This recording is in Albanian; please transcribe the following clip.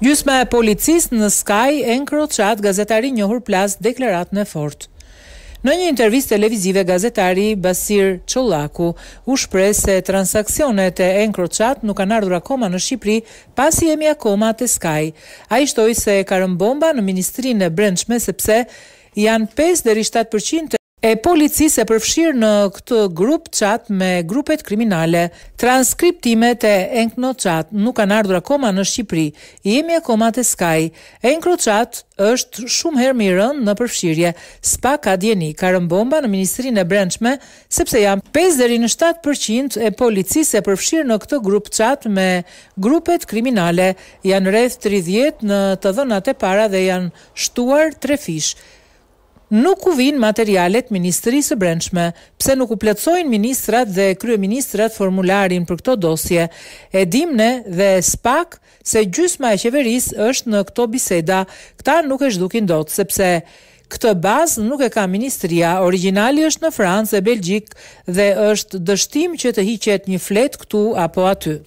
Gjysma e policisë në Sky e në kroqat gazetari njohur plas deklarat në fort. Në një intervjist televizive gazetari Basir Qolaku u shpre se transakcionet e në kroqat nuk kanë ardhur akoma në Shqipri pasi jemi akoma të Sky. A shtoj se karën bomba në Ministrinë e Brendshme sepse janë 5-7% të e policisë e përfshirë në këtë grup qatë me grupet kriminale. Transkriptimet e enkno qatë nuk kanë ardhur akoma në Shqipëri, jemi akoma të skaj. Enkro qatë është shumë herë mirën në përfshirje. Spa ka djeni, ka rëmbomba në Ministrinë e Brendshme, sepse jam 5-7% e policisë e përfshirë në këtë grup qatë me grupet kriminale. Janë rreth 30 në të dhënat e para dhe janë shtuar tre fishë nuk u vin materialet Ministrisë së Brendshme, pse nuk u plotësojnë ministrat dhe kryeministrat formularin për këto dosje. E dim ne dhe SPAK se gjysma e qeverisë është në këto biseda. Këta nuk e zhdukin dot sepse këtë bazë nuk e ka ministria, originali është në Francë e Belgjik dhe është dështim që të hiqet një flet këtu apo aty.